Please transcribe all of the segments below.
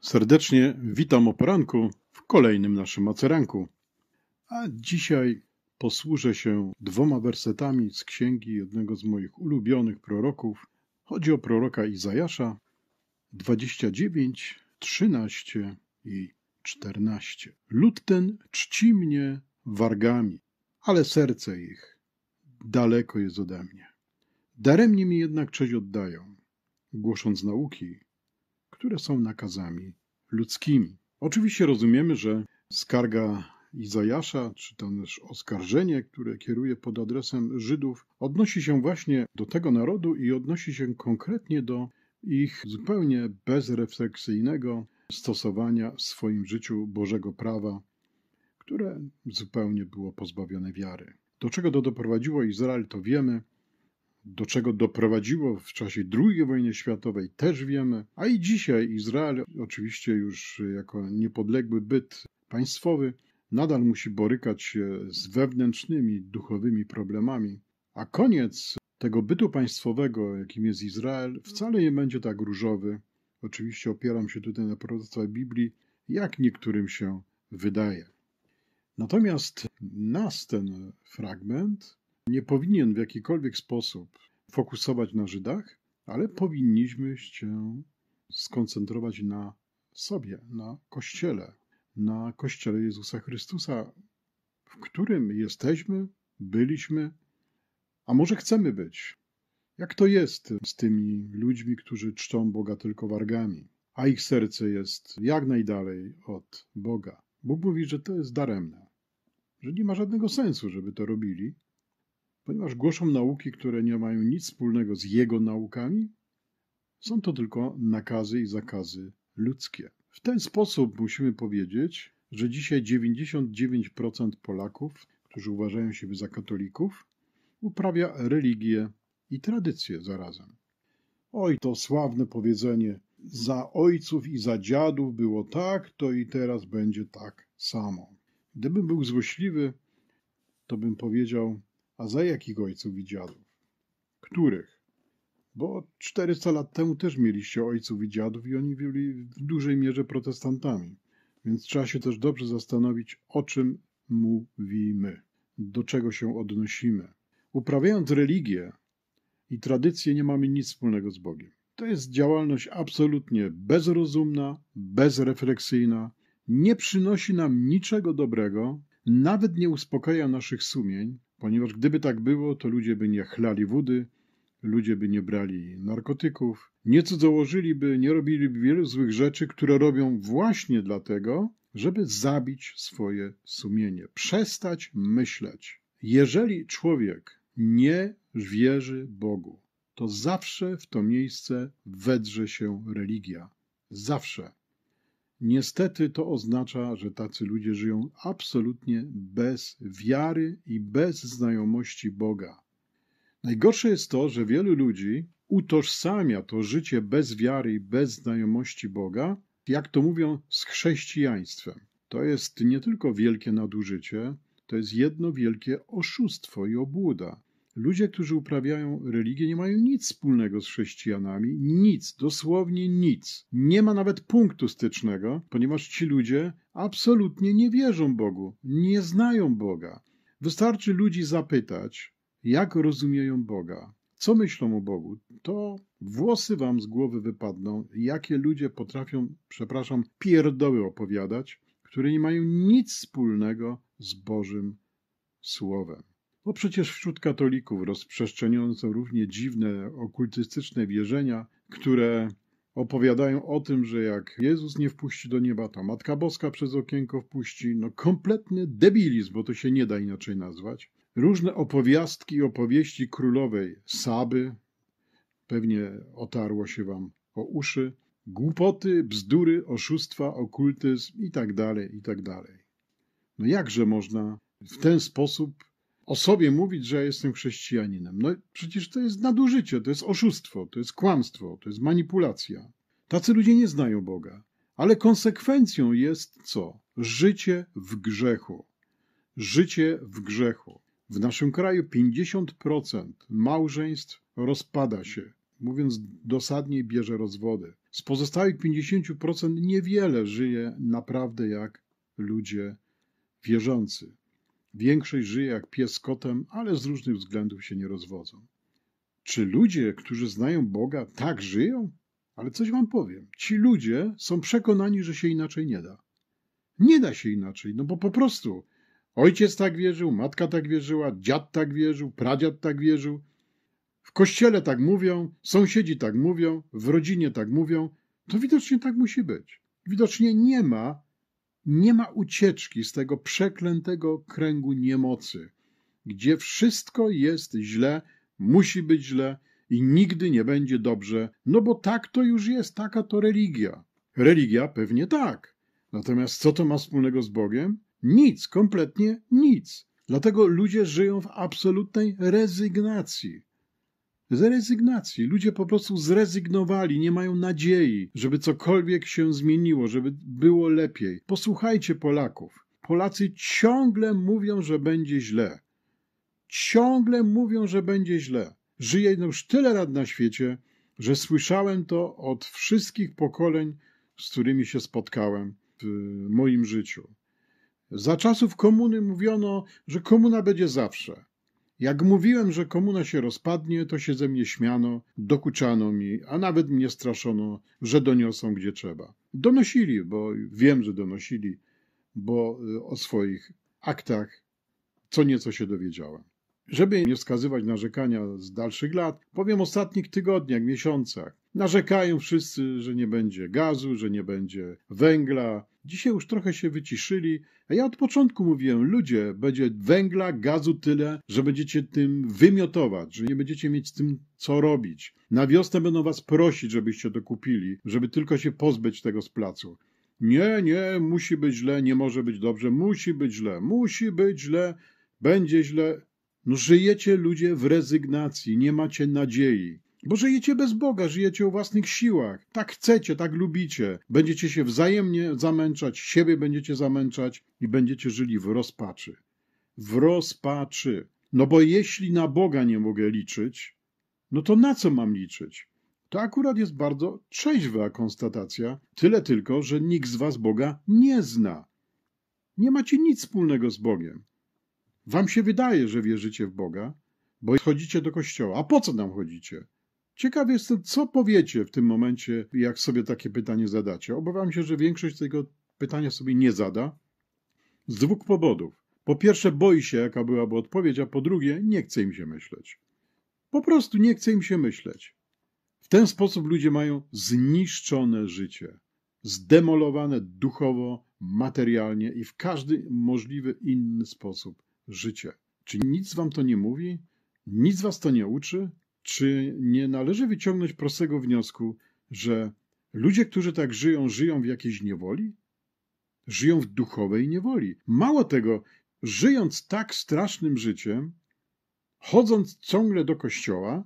Serdecznie witam o poranku w kolejnym naszym maceranku. A dzisiaj posłużę się dwoma wersetami z księgi jednego z moich ulubionych proroków. Chodzi o proroka Izajasza 29, 13 i 14. Lud ten czci mnie wargami, ale serce ich daleko jest ode mnie. Daremnie mi jednak cześć oddają, głosząc nauki które są nakazami ludzkimi. Oczywiście rozumiemy, że skarga Izajasza, czy też oskarżenie, które kieruje pod adresem Żydów, odnosi się właśnie do tego narodu i odnosi się konkretnie do ich zupełnie bezrefleksyjnego stosowania w swoim życiu Bożego prawa, które zupełnie było pozbawione wiary. Do czego to doprowadziło Izrael, to wiemy. Do czego doprowadziło w czasie II wojny światowej, też wiemy. A i dzisiaj Izrael, oczywiście już jako niepodległy byt państwowy, nadal musi borykać się z wewnętrznymi duchowymi problemami. A koniec tego bytu państwowego, jakim jest Izrael, wcale nie będzie tak różowy. Oczywiście opieram się tutaj na proroctwach Biblii, jak niektórym się wydaje. Natomiast nas ten fragment nie powinien w jakikolwiek sposób fokusować na Żydach, ale powinniśmy się skoncentrować na sobie, na Kościele, na Kościele Jezusa Chrystusa, w którym jesteśmy, byliśmy, a może chcemy być. Jak to jest z tymi ludźmi, którzy czczą Boga tylko wargami, a ich serce jest jak najdalej od Boga? Bóg mówi, że to jest daremne, że nie ma żadnego sensu, żeby to robili, ponieważ głoszą nauki, które nie mają nic wspólnego z jego naukami, są to tylko nakazy i zakazy ludzkie. W ten sposób musimy powiedzieć, że dzisiaj 99% Polaków, którzy uważają siebie za katolików, uprawia religię i tradycję zarazem. Oj, to sławne powiedzenie: za ojców i za dziadów było tak, to i teraz będzie tak samo. Gdybym był złośliwy, to bym powiedział: a za jakich ojców i dziadów? Których? Bo 400 lat temu też mieliście ojców i dziadów i oni byli w dużej mierze protestantami. Więc trzeba się też dobrze zastanowić, o czym mówimy, do czego się odnosimy. Uprawiając religię i tradycję, nie mamy nic wspólnego z Bogiem. To jest działalność absolutnie bezrozumna, bezrefleksyjna, nie przynosi nam niczego dobrego, nawet nie uspokaja naszych sumień, Ponieważ gdyby tak było, to ludzie by nie chlali wody, ludzie by nie brali narkotyków, nie cudzołożyliby, nie robiliby wielu złych rzeczy, które robią właśnie dlatego, żeby zabić swoje sumienie, przestać myśleć. Jeżeli człowiek nie wierzy Bogu, to zawsze w to miejsce wedrze się religia. Zawsze. Niestety to oznacza, że tacy ludzie żyją absolutnie bez wiary i bez znajomości Boga. Najgorsze jest to, że wielu ludzi utożsamia to życie bez wiary i bez znajomości Boga, jak to mówią, z chrześcijaństwem. To jest nie tylko wielkie nadużycie, to jest jedno wielkie oszustwo i obłuda. Ludzie, którzy uprawiają religię, nie mają nic wspólnego z chrześcijanami, nic, dosłownie nic. Nie ma nawet punktu stycznego, ponieważ ci ludzie absolutnie nie wierzą Bogu, nie znają Boga. Wystarczy ludzi zapytać, jak rozumieją Boga, co myślą o Bogu, to włosy wam z głowy wypadną, jakie ludzie potrafią, przepraszam, pierdoły opowiadać, które nie mają nic wspólnego z Bożym Słowem bo przecież wśród katolików rozprzestrzeniono równie dziwne okultystyczne wierzenia, które opowiadają o tym, że jak Jezus nie wpuści do nieba, to Matka Boska przez okienko wpuści. No kompletny debilizm, bo to się nie da inaczej nazwać. Różne opowiastki i opowieści królowej Saby, pewnie otarło się wam o uszy, głupoty, bzdury, oszustwa, okultyzm i tak dalej, i tak dalej. No jakże można w ten sposób o sobie mówić, że ja jestem chrześcijaninem. No przecież to jest nadużycie, to jest oszustwo, to jest kłamstwo, to jest manipulacja. Tacy ludzie nie znają Boga. Ale konsekwencją jest co? Życie w grzechu. Życie w grzechu. W naszym kraju 50% małżeństw rozpada się. Mówiąc dosadniej, bierze rozwody. Z pozostałych 50% niewiele żyje naprawdę jak ludzie wierzący. Większość żyje jak pies z kotem, ale z różnych względów się nie rozwodzą. Czy ludzie, którzy znają Boga, tak żyją? Ale coś wam powiem. Ci ludzie są przekonani, że się inaczej nie da. Nie da się inaczej, no bo po prostu ojciec tak wierzył, matka tak wierzyła, dziad tak wierzył, pradziad tak wierzył. W kościele tak mówią, sąsiedzi tak mówią, w rodzinie tak mówią. To widocznie tak musi być. Widocznie nie ma nie ma ucieczki z tego przeklętego kręgu niemocy, gdzie wszystko jest źle, musi być źle i nigdy nie będzie dobrze, no bo tak to już jest, taka to religia. Religia pewnie tak. Natomiast co to ma wspólnego z Bogiem? Nic, kompletnie nic. Dlatego ludzie żyją w absolutnej rezygnacji z rezygnacji. Ludzie po prostu zrezygnowali, nie mają nadziei, żeby cokolwiek się zmieniło, żeby było lepiej. Posłuchajcie Polaków. Polacy ciągle mówią, że będzie źle. Ciągle mówią, że będzie źle. Żyje już tyle lat na świecie, że słyszałem to od wszystkich pokoleń, z którymi się spotkałem w moim życiu. Za czasów komuny mówiono, że komuna będzie zawsze. Jak mówiłem, że komuna się rozpadnie, to się ze mnie śmiano, dokuczano mi, a nawet mnie straszono, że doniosą gdzie trzeba. Donosili, bo wiem, że donosili, bo y, o swoich aktach co nieco się dowiedziałem. Żeby nie wskazywać narzekania z dalszych lat, powiem o ostatnich tygodniach, miesiącach. Narzekają wszyscy, że nie będzie gazu, że nie będzie węgla, Dzisiaj już trochę się wyciszyli, a ja od początku mówiłem, ludzie, będzie węgla, gazu tyle, że będziecie tym wymiotować, że nie będziecie mieć z tym co robić. Na wiosnę będą was prosić, żebyście to kupili, żeby tylko się pozbyć tego z placu. Nie, nie, musi być źle, nie może być dobrze, musi być źle, musi być źle, będzie źle. No żyjecie ludzie w rezygnacji, nie macie nadziei. Bo żyjecie bez Boga, żyjecie o własnych siłach. Tak chcecie, tak lubicie. Będziecie się wzajemnie zamęczać, siebie będziecie zamęczać i będziecie żyli w rozpaczy. W rozpaczy. No bo jeśli na Boga nie mogę liczyć, no to na co mam liczyć? To akurat jest bardzo trzeźwa konstatacja, tyle tylko, że nikt z was Boga nie zna. Nie macie nic wspólnego z Bogiem. Wam się wydaje, że wierzycie w Boga, bo chodzicie do kościoła. A po co nam chodzicie? Ciekaw jestem, co powiecie w tym momencie, jak sobie takie pytanie zadacie. Obawiam się, że większość tego pytania sobie nie zada. Z dwóch powodów. Po pierwsze, boi się, jaka byłaby odpowiedź, a po drugie, nie chce im się myśleć. Po prostu nie chce im się myśleć. W ten sposób ludzie mają zniszczone życie, zdemolowane duchowo, materialnie i w każdy możliwy inny sposób życie. Czy nic wam to nie mówi? Nic was to nie uczy? Czy nie należy wyciągnąć prostego wniosku, że ludzie, którzy tak żyją, żyją w jakiejś niewoli? Żyją w duchowej niewoli. Mało tego, żyjąc tak strasznym życiem, chodząc ciągle do kościoła,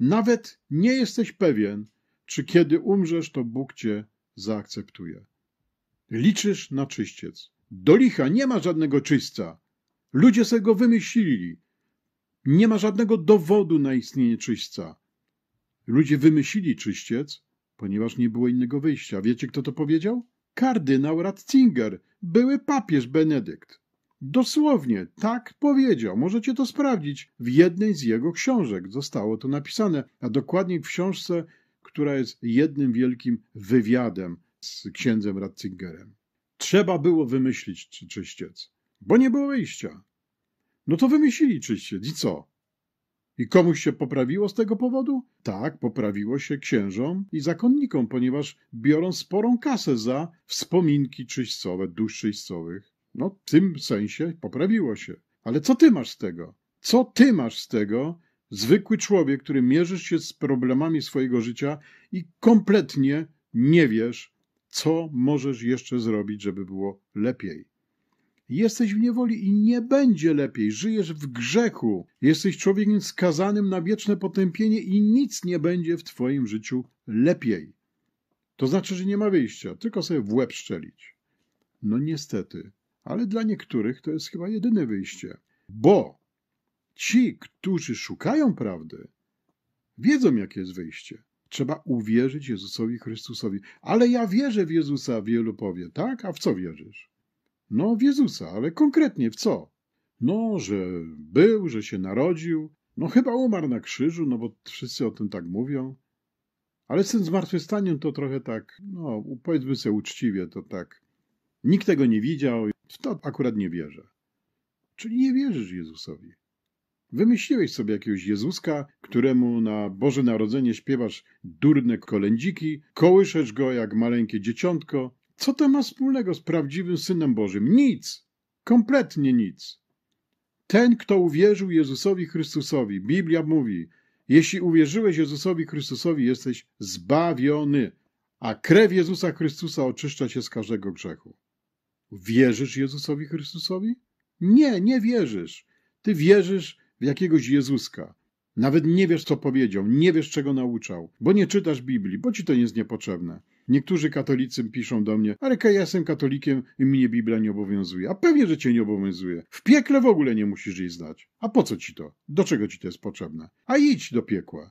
nawet nie jesteś pewien, czy kiedy umrzesz, to Bóg cię zaakceptuje. Liczysz na czyściec. Do licha nie ma żadnego czyśca. Ludzie sobie go wymyślili. Nie ma żadnego dowodu na istnienie czyśca. Ludzie wymyślili czyściec, ponieważ nie było innego wyjścia. Wiecie, kto to powiedział? Kardynał Ratzinger, były papież Benedykt. Dosłownie tak powiedział. Możecie to sprawdzić. W jednej z jego książek zostało to napisane, a dokładniej w książce, która jest jednym wielkim wywiadem z księdzem Ratzingerem. Trzeba było wymyślić czyściec, bo nie było wyjścia. No to wymyślili czyście. I co? I komuś się poprawiło z tego powodu? Tak, poprawiło się księżom i zakonnikom, ponieważ biorą sporą kasę za wspominki czyśćcowe, dusz czyśćcowych. No, w tym sensie poprawiło się. Ale co ty masz z tego? Co ty masz z tego, zwykły człowiek, który mierzysz się z problemami swojego życia i kompletnie nie wiesz, co możesz jeszcze zrobić, żeby było lepiej? Jesteś w niewoli i nie będzie lepiej. Żyjesz w grzechu. Jesteś człowiekiem skazanym na wieczne potępienie i nic nie będzie w twoim życiu lepiej. To znaczy, że nie ma wyjścia, tylko sobie w łeb szczelić. No niestety, ale dla niektórych to jest chyba jedyne wyjście. Bo ci, którzy szukają prawdy, wiedzą, jakie jest wyjście. Trzeba uwierzyć Jezusowi Chrystusowi. Ale ja wierzę w Jezusa, wielu powie, tak? A w co wierzysz? No, w Jezusa, ale konkretnie w co? No, że był, że się narodził, no chyba umarł na krzyżu, no bo wszyscy o tym tak mówią. Ale z tym zmartwychwstaniem to trochę tak, no powiedzmy sobie uczciwie, to tak, nikt tego nie widział, w to akurat nie wierzę. Czyli nie wierzysz Jezusowi. Wymyśliłeś sobie jakiegoś Jezuska, któremu na Boże Narodzenie śpiewasz durne kolędziki, kołyszesz go jak maleńkie dzieciątko, co to ma wspólnego z prawdziwym Synem Bożym? Nic, kompletnie nic. Ten, kto uwierzył Jezusowi Chrystusowi, Biblia mówi, jeśli uwierzyłeś Jezusowi Chrystusowi, jesteś zbawiony, a krew Jezusa Chrystusa oczyszcza cię z każdego grzechu. Wierzysz Jezusowi Chrystusowi? Nie, nie wierzysz. Ty wierzysz w jakiegoś Jezuska. Nawet nie wiesz, co powiedział, nie wiesz, czego nauczał, bo nie czytasz Biblii, bo ci to jest niepotrzebne. Niektórzy katolicy piszą do mnie, ale ja jestem katolikiem i mnie Biblia nie obowiązuje. A pewnie, że cię nie obowiązuje. W piekle w ogóle nie musisz jej zdać. A po co ci to? Do czego ci to jest potrzebne? A idź do piekła.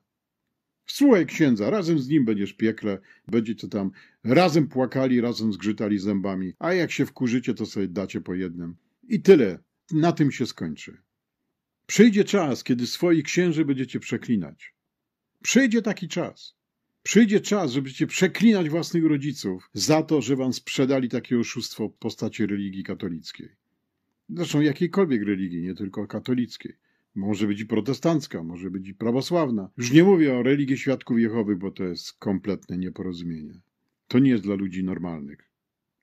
Słuchaj księdza, razem z nim będziesz piekle, będziecie tam razem płakali, razem zgrzytali zębami, a jak się wkurzycie, to sobie dacie po jednym. I tyle. Na tym się skończy. Przyjdzie czas, kiedy swoich księży będziecie przeklinać. Przyjdzie taki czas. Przyjdzie czas, żebyście przeklinać własnych rodziców za to, że wam sprzedali takie oszustwo w postaci religii katolickiej. Zresztą jakiejkolwiek religii, nie tylko katolickiej. Może być i protestancka, może być i prawosławna. Już nie mówię o religii świadków Jehowy, bo to jest kompletne nieporozumienie. To nie jest dla ludzi normalnych.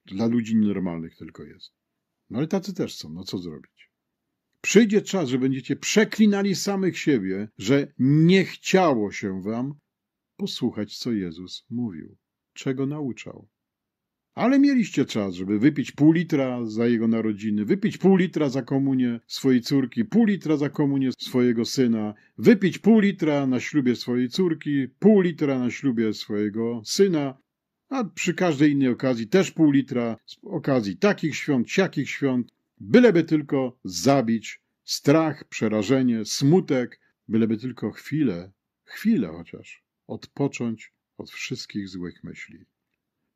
Dla ludzi nienormalnych tylko jest. No ale tacy też są, no co zrobić? Przyjdzie czas, że będziecie przeklinali samych siebie, że nie chciało się wam posłuchać, co Jezus mówił, czego nauczał. Ale mieliście czas, żeby wypić pół litra za jego narodziny, wypić pół litra za komunię swojej córki, pół litra za komunię swojego syna, wypić pół litra na ślubie swojej córki, pół litra na ślubie swojego syna, a przy każdej innej okazji też pół litra z okazji takich świąt, siakich świąt, byleby tylko zabić strach, przerażenie, smutek, byleby tylko chwilę, chwilę chociaż odpocząć od wszystkich złych myśli.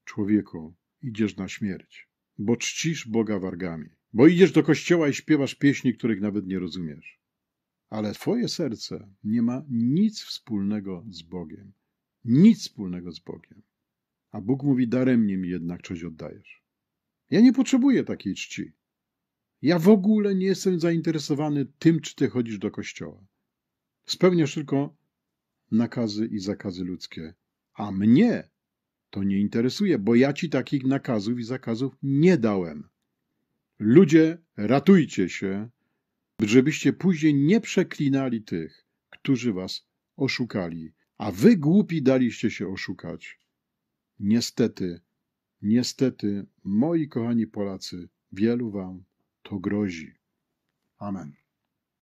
Człowieku, idziesz na śmierć, bo czcisz Boga wargami, bo idziesz do kościoła i śpiewasz pieśni, których nawet nie rozumiesz. Ale twoje serce nie ma nic wspólnego z Bogiem. Nic wspólnego z Bogiem. A Bóg mówi, daremnie mi jednak coś oddajesz. Ja nie potrzebuję takiej czci. Ja w ogóle nie jestem zainteresowany tym, czy ty chodzisz do kościoła. Spełniasz tylko nakazy i zakazy ludzkie. A mnie to nie interesuje, bo ja ci takich nakazów i zakazów nie dałem. Ludzie, ratujcie się, żebyście później nie przeklinali tych, którzy was oszukali, a wy głupi daliście się oszukać. Niestety, niestety, moi kochani Polacy, wielu wam to grozi. Amen.